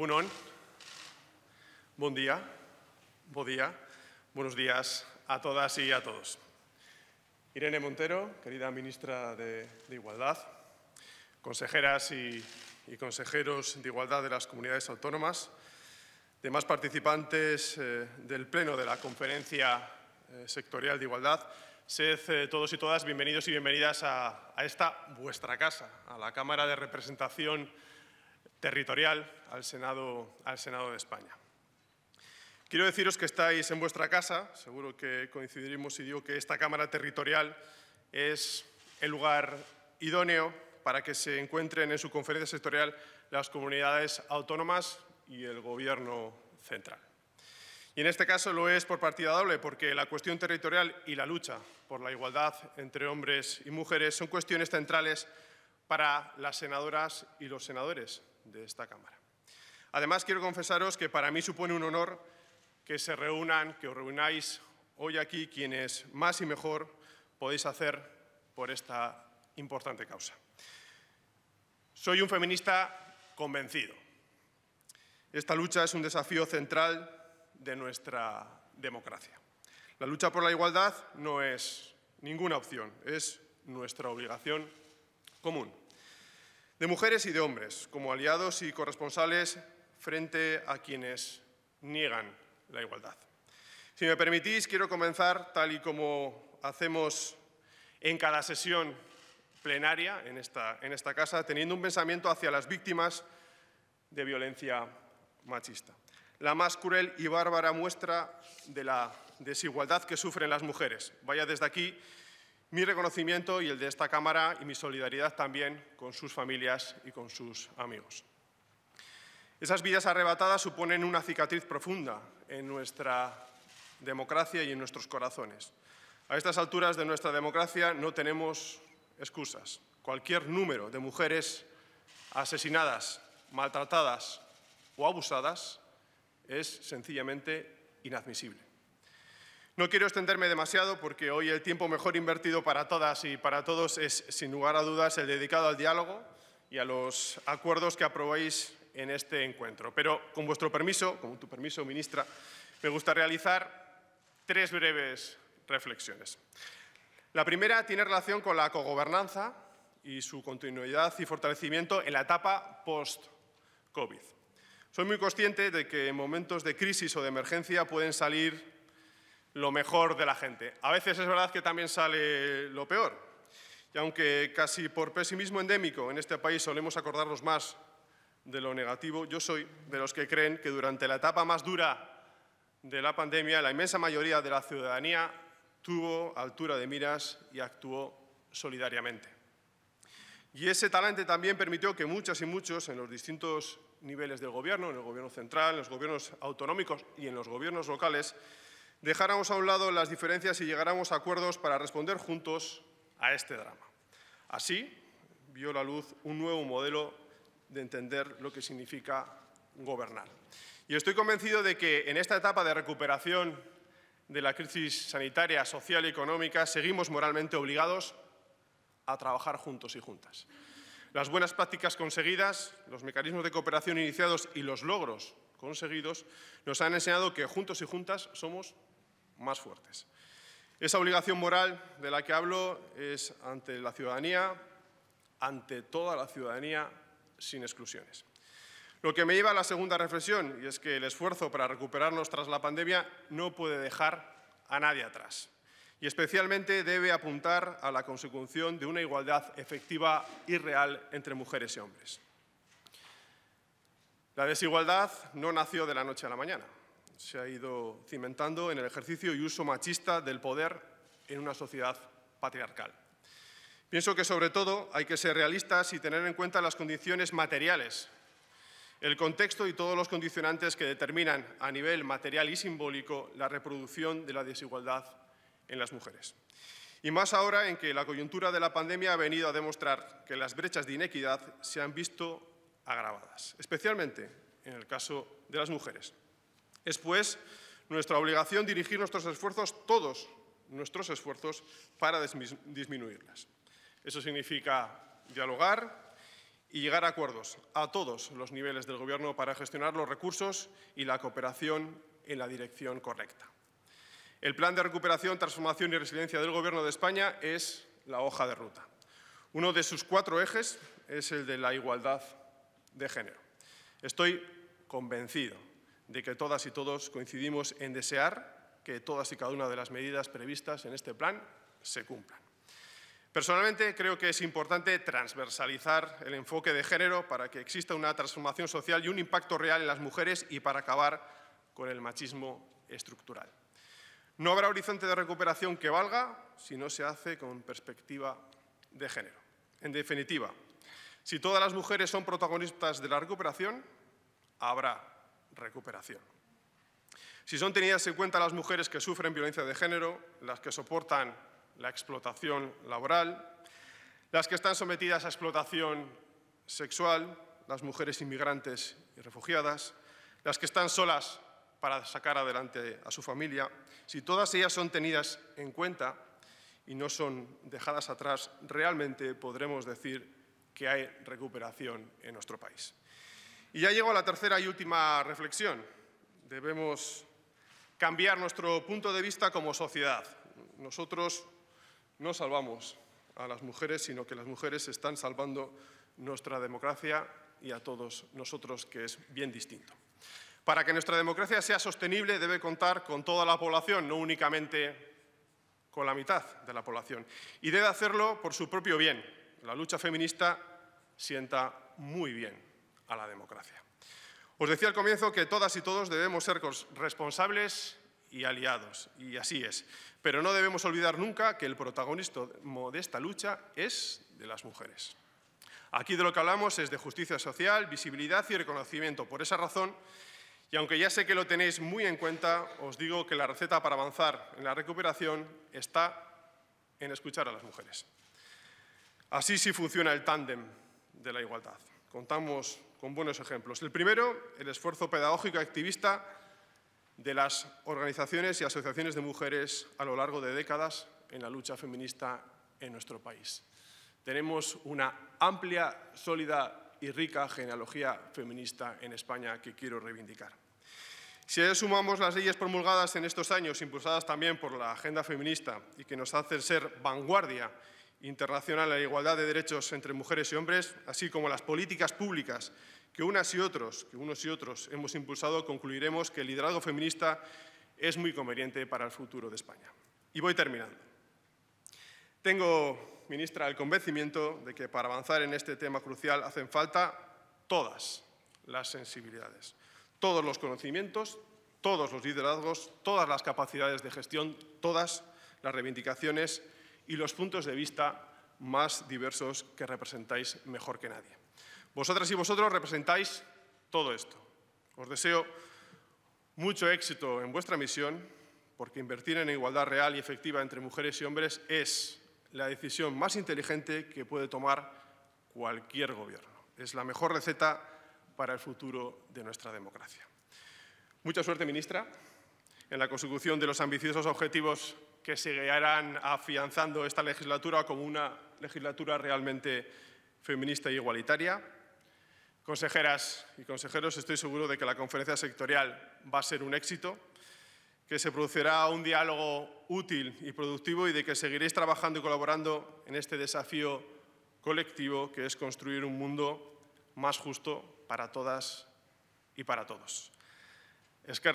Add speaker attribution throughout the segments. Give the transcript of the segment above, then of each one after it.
Speaker 1: buen día, buen día, buenos días a todas y a todos. Irene Montero, querida ministra de, Igualdad, consejeras y, consejeros de Igualdad de las comunidades autónomas, demás participantes eh, del Pleno de la Conferencia eh, Sectorial de Igualdad, sed eh, todos y todas bienvenidos y bienvenidas a, a esta vuestra casa, a la Cámara de Representación territorial al Senado, al Senado de España. Quiero deciros que estáis en vuestra casa, seguro que coincidiremos y digo que esta Cámara Territorial es el lugar idóneo para que se encuentren en su conferencia sectorial las comunidades autónomas y el Gobierno central. Y en este caso lo es por partida doble, porque la cuestión territorial y la lucha por la igualdad entre hombres y mujeres son cuestiones centrales para las senadoras y los senadores de esta Cámara. Además, quiero confesaros que para mí supone un honor que se reúnan, que os reunáis hoy aquí quienes más y mejor podéis hacer por esta importante causa. Soy un feminista convencido. Esta lucha es un desafío central de nuestra democracia. La lucha por la igualdad no es ninguna opción, es nuestra obligación común de mujeres y de hombres, como aliados y corresponsales frente a quienes niegan la igualdad. Si me permitís, quiero comenzar, tal y como hacemos en cada sesión plenaria en esta, en esta casa, teniendo un pensamiento hacia las víctimas de violencia machista. La más cruel y bárbara muestra de la desigualdad que sufren las mujeres. Vaya desde aquí mi reconocimiento y el de esta Cámara y mi solidaridad también con sus familias y con sus amigos. Esas vidas arrebatadas suponen una cicatriz profunda en nuestra democracia y en nuestros corazones. A estas alturas de nuestra democracia no tenemos excusas. Cualquier número de mujeres asesinadas, maltratadas o abusadas es sencillamente inadmisible. No quiero extenderme demasiado porque hoy el tiempo mejor invertido para todas y para todos es, sin lugar a dudas, el dedicado al diálogo y a los acuerdos que aprobáis en este encuentro. Pero, con vuestro permiso, con tu permiso, ministra, me gusta realizar tres breves reflexiones. La primera tiene relación con la cogobernanza y su continuidad y fortalecimiento en la etapa post-COVID. Soy muy consciente de que en momentos de crisis o de emergencia pueden salir lo mejor de la gente. A veces es verdad que también sale lo peor. Y aunque casi por pesimismo endémico en este país solemos acordarnos más de lo negativo, yo soy de los que creen que durante la etapa más dura de la pandemia, la inmensa mayoría de la ciudadanía tuvo altura de miras y actuó solidariamente. Y ese talante también permitió que muchas y muchos en los distintos niveles del gobierno, en el gobierno central, en los gobiernos autonómicos y en los gobiernos locales, dejáramos a un lado las diferencias y llegáramos a acuerdos para responder juntos a este drama. Así vio la luz un nuevo modelo de entender lo que significa gobernar. Y estoy convencido de que en esta etapa de recuperación de la crisis sanitaria, social y económica, seguimos moralmente obligados a trabajar juntos y juntas. Las buenas prácticas conseguidas, los mecanismos de cooperación iniciados y los logros conseguidos nos han enseñado que juntos y juntas somos más fuertes. Esa obligación moral de la que hablo es ante la ciudadanía, ante toda la ciudadanía, sin exclusiones. Lo que me lleva a la segunda reflexión, y es que el esfuerzo para recuperarnos tras la pandemia no puede dejar a nadie atrás. Y especialmente debe apuntar a la consecución de una igualdad efectiva y real entre mujeres y hombres. La desigualdad no nació de la noche a la mañana se ha ido cimentando en el ejercicio y uso machista del poder en una sociedad patriarcal. Pienso que sobre todo hay que ser realistas y tener en cuenta las condiciones materiales, el contexto y todos los condicionantes que determinan a nivel material y simbólico la reproducción de la desigualdad en las mujeres. Y más ahora en que la coyuntura de la pandemia ha venido a demostrar que las brechas de inequidad se han visto agravadas, especialmente en el caso de las mujeres. Es, pues, nuestra obligación dirigir nuestros esfuerzos, todos nuestros esfuerzos, para disminuirlas. Eso significa dialogar y llegar a acuerdos a todos los niveles del Gobierno para gestionar los recursos y la cooperación en la dirección correcta. El Plan de Recuperación, Transformación y Resiliencia del Gobierno de España es la hoja de ruta. Uno de sus cuatro ejes es el de la igualdad de género. Estoy convencido de que todas y todos coincidimos en desear que todas y cada una de las medidas previstas en este plan se cumplan. Personalmente creo que es importante transversalizar el enfoque de género para que exista una transformación social y un impacto real en las mujeres y para acabar con el machismo estructural. No habrá horizonte de recuperación que valga si no se hace con perspectiva de género. En definitiva, si todas las mujeres son protagonistas de la recuperación, habrá recuperación. Si son tenidas en cuenta las mujeres que sufren violencia de género, las que soportan la explotación laboral, las que están sometidas a explotación sexual, las mujeres inmigrantes y refugiadas, las que están solas para sacar adelante a su familia, si todas ellas son tenidas en cuenta y no son dejadas atrás, realmente podremos decir que hay recuperación en nuestro país. Y ya llego a la tercera y última reflexión. Debemos cambiar nuestro punto de vista como sociedad. Nosotros no salvamos a las mujeres, sino que las mujeres están salvando nuestra democracia y a todos nosotros, que es bien distinto. Para que nuestra democracia sea sostenible debe contar con toda la población, no únicamente con la mitad de la población. Y debe hacerlo por su propio bien. La lucha feminista sienta muy bien a la democracia. Os decía al comienzo que todas y todos debemos ser responsables y aliados, y así es. Pero no debemos olvidar nunca que el protagonista de esta lucha es de las mujeres. Aquí de lo que hablamos es de justicia social, visibilidad y reconocimiento. Por esa razón, y aunque ya sé que lo tenéis muy en cuenta, os digo que la receta para avanzar en la recuperación está en escuchar a las mujeres. Así sí funciona el tándem de la igualdad contamos con buenos ejemplos. El primero, el esfuerzo pedagógico y activista de las organizaciones y asociaciones de mujeres a lo largo de décadas en la lucha feminista en nuestro país. Tenemos una amplia, sólida y rica genealogía feminista en España que quiero reivindicar. Si sumamos las leyes promulgadas en estos años, impulsadas también por la agenda feminista y que nos hacen ser vanguardia internacional a la igualdad de derechos entre mujeres y hombres, así como las políticas públicas que unas y otros, que unos y otros hemos impulsado, concluiremos que el liderazgo feminista es muy conveniente para el futuro de España. Y voy terminando. Tengo, ministra, el convencimiento de que para avanzar en este tema crucial hacen falta todas las sensibilidades, todos los conocimientos, todos los liderazgos, todas las capacidades de gestión, todas las reivindicaciones y los puntos de vista más diversos que representáis mejor que nadie. Vosotras y vosotros representáis todo esto. Os deseo mucho éxito en vuestra misión, porque invertir en igualdad real y efectiva entre mujeres y hombres es la decisión más inteligente que puede tomar cualquier gobierno. Es la mejor receta para el futuro de nuestra democracia. Mucha suerte, ministra, en la consecución de los ambiciosos objetivos que seguirán afianzando esta legislatura como una legislatura realmente feminista e igualitaria. Consejeras y consejeros, estoy seguro de que la conferencia sectorial va a ser un éxito, que se producirá un diálogo útil y productivo y de que seguiréis trabajando y colaborando en este desafío colectivo que es construir un mundo más justo para todas y para todos. Es que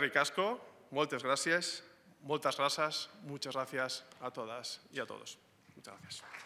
Speaker 1: muchas gracias Muchas gracias, muchas gracias a todas y a todos. Muchas gracias.